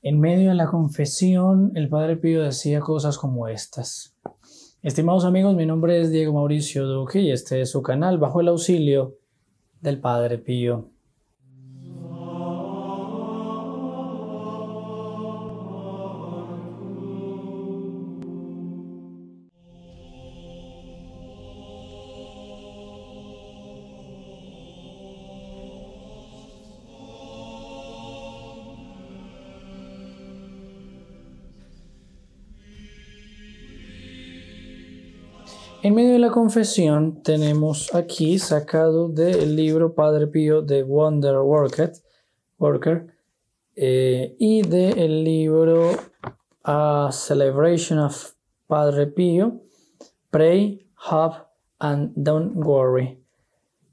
En medio de la confesión, el Padre Pío decía cosas como estas. Estimados amigos, mi nombre es Diego Mauricio Duque y este es su canal Bajo el Auxilio del Padre Pío. En medio de la confesión tenemos aquí sacado del libro Padre Pío de Wonder Worker, eh, y del libro A Celebration of Padre Pío, Pray, Hope and Don't Worry.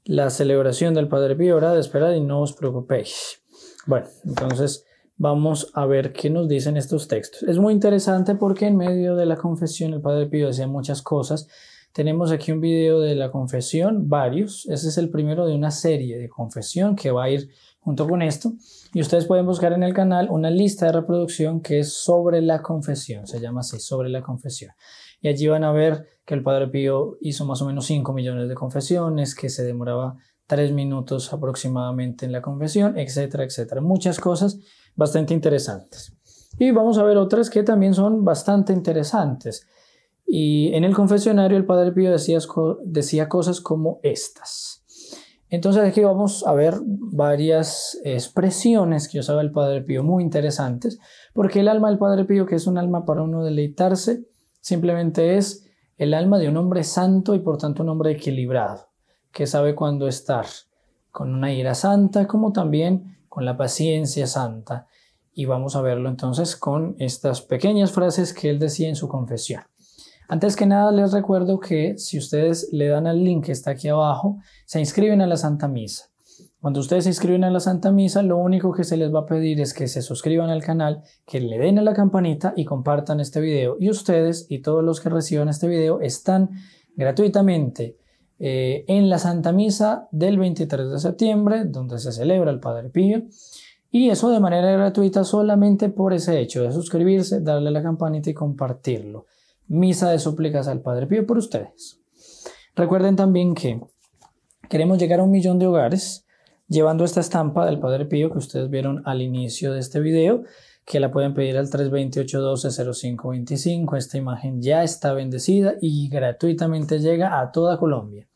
La celebración del Padre Pío, hora de esperar y no os preocupéis. Bueno, entonces vamos a ver qué nos dicen estos textos. Es muy interesante porque en medio de la confesión el Padre Pío decía muchas cosas tenemos aquí un video de la confesión, varios. Ese es el primero de una serie de confesión que va a ir junto con esto. Y ustedes pueden buscar en el canal una lista de reproducción que es sobre la confesión. Se llama así, sobre la confesión. Y allí van a ver que el Padre Pío hizo más o menos 5 millones de confesiones, que se demoraba 3 minutos aproximadamente en la confesión, etcétera, etcétera. Muchas cosas bastante interesantes. Y vamos a ver otras que también son bastante interesantes. Y en el confesionario el Padre Pío decía, cosas como estas. Entonces aquí vamos a ver varias expresiones que yo usaba el Padre Pío, muy interesantes, porque el alma del Padre Pío, que es un alma para uno deleitarse, simplemente es el alma de un hombre santo y por tanto un hombre equilibrado, que sabe cuándo estar con una ira santa, como también con la paciencia santa. Y vamos a verlo entonces con estas pequeñas frases que él decía en su confesión. Antes que nada les recuerdo que si ustedes le dan al link que está aquí abajo, se inscriben a la Santa Misa. Cuando ustedes se inscriben a la Santa Misa, lo único que se les va a pedir es que se suscriban al canal, que le den a la campanita y compartan este video. Y ustedes y todos los que reciban este video están gratuitamente eh, en la Santa Misa del 23 de septiembre, donde se celebra el Padre Pío. Y eso de manera gratuita solamente por ese hecho de suscribirse, darle a la campanita y compartirlo misa de súplicas al Padre Pío por ustedes. Recuerden también que queremos llegar a un millón de hogares llevando esta estampa del Padre Pío que ustedes vieron al inicio de este video, que la pueden pedir al 328-12-0525. Esta imagen ya está bendecida y gratuitamente llega a toda Colombia,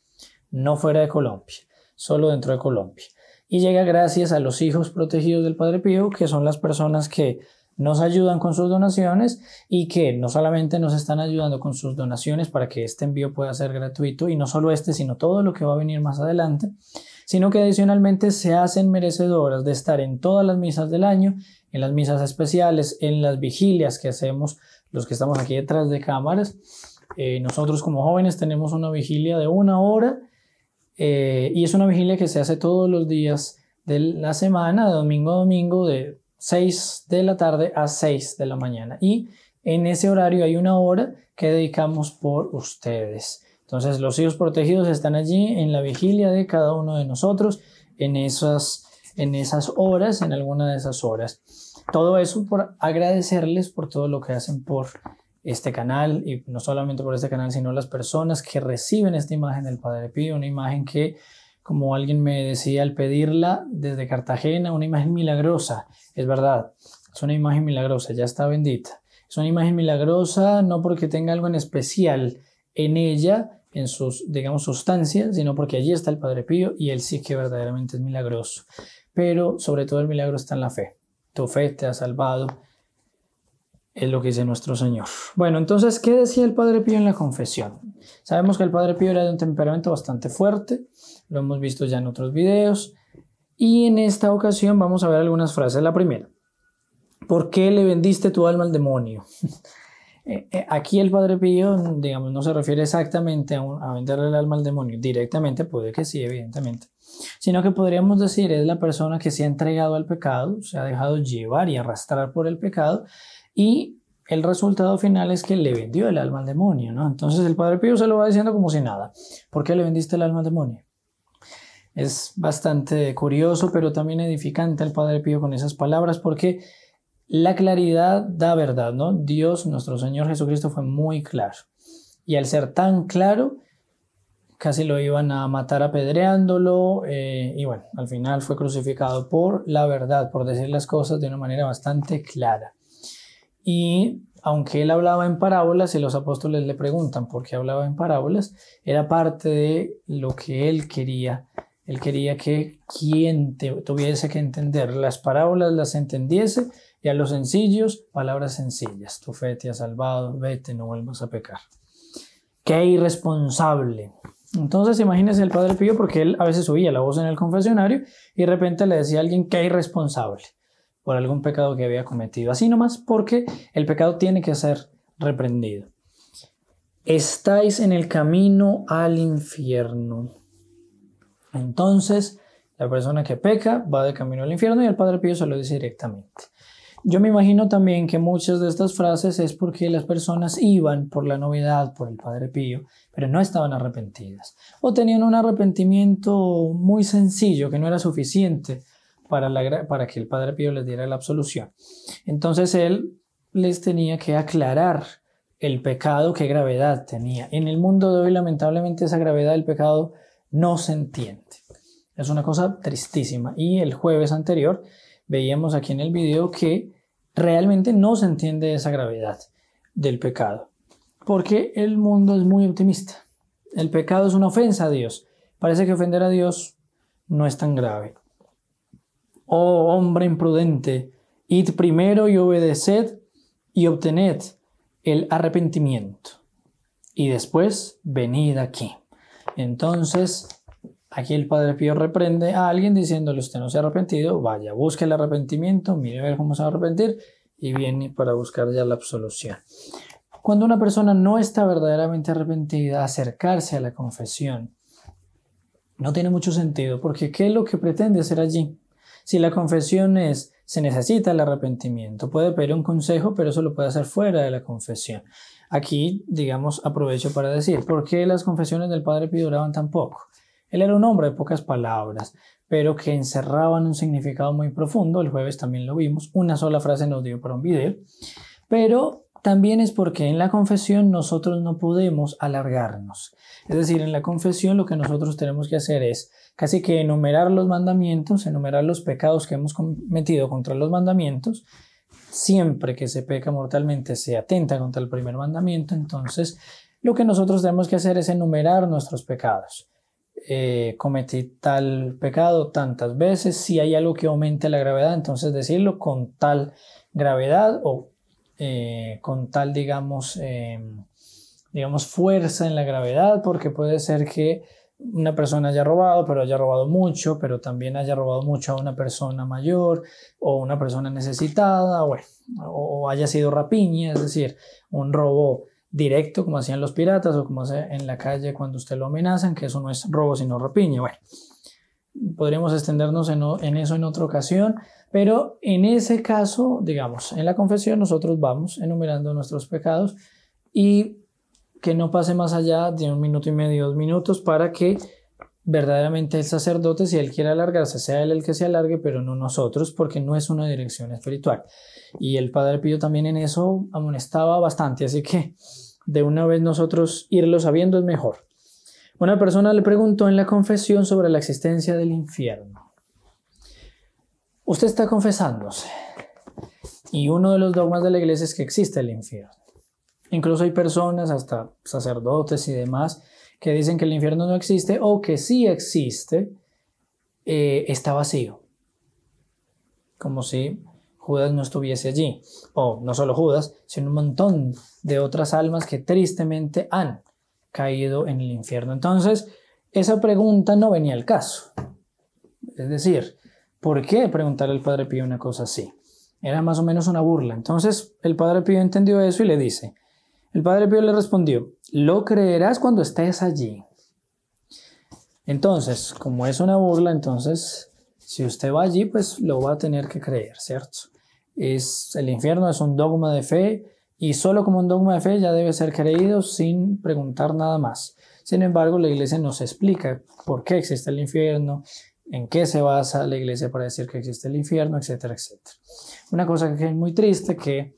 no fuera de Colombia, solo dentro de Colombia. Y llega gracias a los hijos protegidos del Padre Pío, que son las personas que nos ayudan con sus donaciones y que no solamente nos están ayudando con sus donaciones para que este envío pueda ser gratuito y no solo este, sino todo lo que va a venir más adelante, sino que adicionalmente se hacen merecedoras de estar en todas las misas del año, en las misas especiales, en las vigilias que hacemos los que estamos aquí detrás de cámaras. Eh, nosotros como jóvenes tenemos una vigilia de una hora eh, y es una vigilia que se hace todos los días de la semana, de domingo a domingo, de 6 de la tarde a 6 de la mañana. Y en ese horario hay una hora que dedicamos por ustedes. Entonces los hijos protegidos están allí en la vigilia de cada uno de nosotros en esas, en esas horas, en alguna de esas horas. Todo eso por agradecerles por todo lo que hacen por este canal y no solamente por este canal, sino las personas que reciben esta imagen del Padre Pío, una imagen que como alguien me decía al pedirla desde Cartagena, una imagen milagrosa. Es verdad, es una imagen milagrosa, ya está bendita. Es una imagen milagrosa no porque tenga algo en especial en ella, en sus, digamos, sustancias, sino porque allí está el Padre Pío y él sí que verdaderamente es milagroso. Pero sobre todo el milagro está en la fe. Tu fe te ha salvado, es lo que dice nuestro Señor. Bueno, entonces, ¿qué decía el Padre Pío en la confesión? Sabemos que el Padre Pío era de un temperamento bastante fuerte, lo hemos visto ya en otros videos. Y en esta ocasión vamos a ver algunas frases. La primera, ¿por qué le vendiste tu alma al demonio? Eh, eh, aquí el Padre Pío, digamos, no se refiere exactamente a, venderle el alma al demonio, directamente, puede que sí, evidentemente, sino que podríamos decir es la persona que se ha entregado al pecado, se ha dejado llevar y arrastrar por el pecado, y el resultado final es que le vendió el alma al demonio, ¿no? Entonces el Padre Pío se lo va diciendo como si nada, ¿por qué le vendiste el alma al demonio? Es bastante curioso, pero también edificante el Padre Pío con esas palabras, porque la claridad da verdad, ¿no? Dios, nuestro Señor Jesucristo, fue muy claro. Y al ser tan claro, casi lo iban a matar apedreándolo, eh, y bueno, al final fue crucificado por la verdad, por decir las cosas de una manera bastante clara. Y aunque él hablaba en parábolas y los apóstoles le preguntan por qué hablaba en parábolas, era parte de lo que él quería él quería que quien tuviese que entender las parábolas las entendiese y a los sencillos palabras sencillas. Tu fe te ha salvado, vete, no vuelvas a pecar. Qué irresponsable. Entonces imagínense el Padre Pío porque él a veces oía la voz en el confesionario y de repente le decía a alguien que irresponsable por algún pecado que había cometido. Así nomás porque el pecado tiene que ser reprendido. Estáis en el camino al infierno. Entonces, la persona que peca va de camino al infierno y el Padre Pío se lo dice directamente. Yo me imagino también que muchas de estas frases es porque las personas iban por la novedad, por el Padre Pío, pero no estaban arrepentidas. O tenían un arrepentimiento muy sencillo que no era suficiente para, para que el Padre Pío les diera la absolución. Entonces él les tenía que aclarar el pecado, qué gravedad tenía. En el mundo de hoy, lamentablemente, esa gravedad del pecado no se entiende. Es una cosa tristísima. Y el jueves anterior veíamos aquí en el video que realmente no se entiende esa gravedad del pecado. Porque el mundo es muy optimista. El pecado es una ofensa a Dios. Parece que ofender a Dios no es tan grave. Oh hombre imprudente, id primero y obedeced y obtened el arrepentimiento. Y después venid aquí. Entonces, aquí el Padre Pío reprende a alguien diciéndole, usted no se ha arrepentido, vaya, busque el arrepentimiento, mire ver cómo se va a arrepentir y viene para buscar ya la absolución. Cuando una persona no está verdaderamente arrepentida, acercarse a la confesión no tiene mucho sentido, porque ¿qué es lo que pretende hacer allí? Si la confesión es, se necesita el arrepentimiento, puede pedir un consejo, pero eso lo puede hacer fuera de la confesión. Aquí, digamos, aprovecho para decir, ¿por qué las confesiones del Padre piduraban tan poco? Él era un hombre de pocas palabras, pero que encerraban un significado muy profundo, el jueves también lo vimos, una sola frase nos dio para un video, pero también es porque en la confesión nosotros no podemos alargarnos. Es decir, en la confesión lo que nosotros tenemos que hacer es casi que enumerar los mandamientos, enumerar los pecados que hemos cometido contra los mandamientos, siempre que se peca mortalmente se atenta contra el primer mandamiento, entonces lo que nosotros tenemos que hacer es enumerar nuestros pecados. Eh, cometí tal pecado tantas veces, si hay algo que aumente la gravedad, entonces decirlo con tal gravedad o eh, con tal, digamos, em, digamos, fuerza en la gravedad, porque puede ser que una persona haya robado, pero haya robado mucho, pero también haya robado mucho a una persona mayor o una persona necesitada, bueno, o, haya sido rapiña, es decir, un robo directo como hacían los piratas o como hace en la calle cuando usted lo amenazan, que eso no es robo sino rapiña. Bueno, podríamos extendernos en eso en otra ocasión, pero en ese caso, digamos, en la confesión nosotros vamos enumerando nuestros pecados y que no pase más allá de un minuto y medio, dos minutos, para que verdaderamente el sacerdote, si él quiere alargarse, sea él el que se alargue, pero no nosotros, porque no es una dirección espiritual. Y el Padre Pío también en eso amonestaba bastante, así que de una vez nosotros irlo sabiendo es mejor. Una persona le preguntó en la confesión sobre la existencia del infierno. Usted está confesándose y uno de los dogmas de la iglesia es que existe el infierno. Incluso hay personas, hasta sacerdotes y demás, que dicen que el infierno no existe o que sí existe, eh, está vacío. Como si Judas no estuviese allí. O no solo Judas, sino un montón de otras almas que tristemente han caído en el infierno. Entonces, esa pregunta no venía al caso. Es decir, ¿por qué preguntarle al Padre Pío una cosa así? Era más o menos una burla. Entonces, el Padre Pío entendió eso y le dice, el padre Pío le respondió, lo creerás cuando estés allí. Entonces, como es una burla, entonces, si usted va allí, pues lo va a tener que creer, ¿cierto? Es, el infierno es un dogma de fe y solo como un dogma de fe ya debe ser creído sin preguntar nada más. Sin embargo, la iglesia nos explica por qué existe el infierno, en qué se basa la iglesia para decir que existe el infierno, etcétera, etcétera. Una cosa que es muy triste que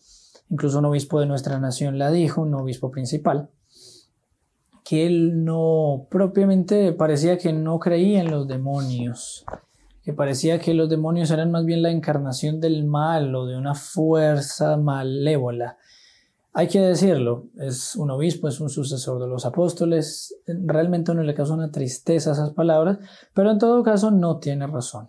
incluso un obispo de nuestra nación la dijo, un obispo principal, que él no propiamente parecía que no creía en los demonios, que parecía que los demonios eran más bien la encarnación del mal o de una fuerza malévola. Hay que decirlo, es un obispo, es un sucesor de los apóstoles, realmente uno le causa una tristeza esas palabras, pero en todo caso no tiene razón.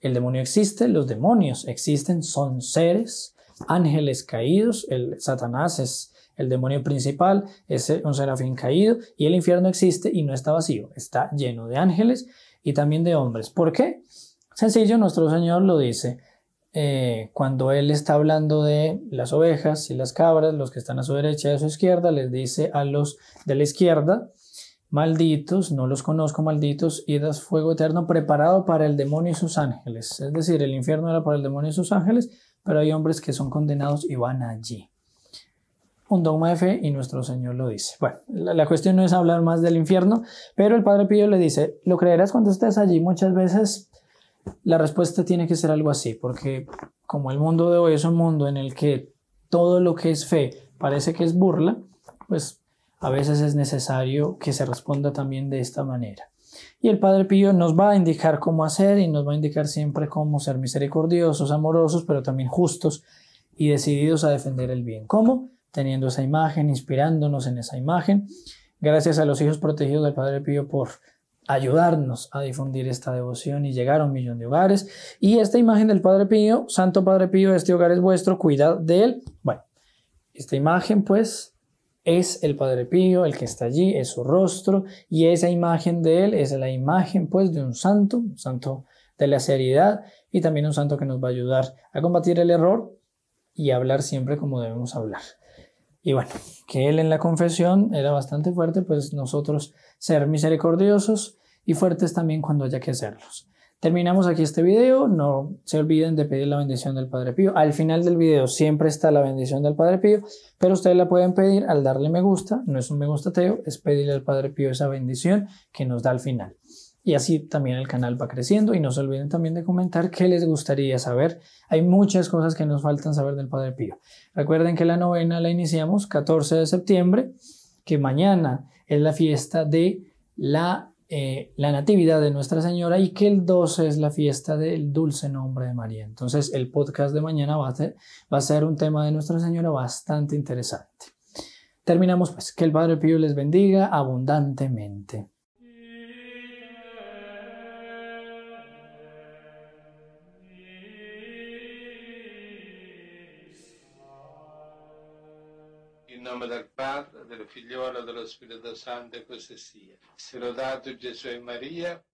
El demonio existe, los demonios existen, son seres, ángeles caídos, el Satanás es el demonio principal, es un serafín caído y el infierno existe y no está vacío, está lleno de ángeles y también de hombres. ¿Por qué? Sencillo, nuestro Señor lo dice. Eh, cuando Él está hablando de las ovejas y las cabras, los que están a su derecha y a su izquierda, les dice a los de la izquierda, malditos, no los conozco malditos, y das fuego eterno preparado para el demonio y sus ángeles. Es decir, el infierno era para el demonio y sus ángeles, pero hay hombres que son condenados y van allí. Un dogma de fe y nuestro Señor lo dice. Bueno, la, cuestión no es hablar más del infierno, pero el Padre Pío le dice, lo creerás cuando estés allí. Muchas veces la respuesta tiene que ser algo así, porque como el mundo de hoy es un mundo en el que todo lo que es fe parece que es burla, pues a veces es necesario que se responda también de esta manera. Y el Padre Pío nos va a indicar cómo hacer y nos va a indicar siempre cómo ser misericordiosos, amorosos, pero también justos y decididos a defender el bien. ¿Cómo? Teniendo esa imagen, inspirándonos en esa imagen. Gracias a los hijos protegidos del Padre Pío por ayudarnos a difundir esta devoción y llegar a un millón de hogares. Y esta imagen del Padre Pío, Santo Padre Pío, este hogar es vuestro, cuidad de él. Bueno, esta imagen pues es el Padre Pío el que está allí, es su rostro y esa imagen de él es la imagen pues de un santo, un santo de la seriedad y también un santo que nos va a ayudar a combatir el error y hablar siempre como debemos hablar. Y bueno, que él en la confesión era bastante fuerte, pues nosotros ser misericordiosos y fuertes también cuando haya que serlos. Terminamos aquí este video. No se olviden de pedir la bendición del Padre Pío. Al final del video siempre está la bendición del Padre Pío, pero ustedes la pueden pedir al darle me gusta. No es un me gusta teo, es pedirle al Padre Pío esa bendición que nos da al final. Y así también el canal va creciendo. Y no se olviden también de comentar qué les gustaría saber. Hay muchas cosas que nos faltan saber del Padre Pío. Recuerden que la novena la iniciamos 14 de septiembre, que mañana es la fiesta de la eh, la Natividad de Nuestra Señora y que el 12 es la fiesta del dulce nombre de María. Entonces el podcast de mañana va a, ser, va a ser un tema de Nuestra Señora bastante interesante. Terminamos pues, que el Padre Pío les bendiga abundantemente. figliolo dello Spirito Santo e così sia. Si dato Gesù e Maria.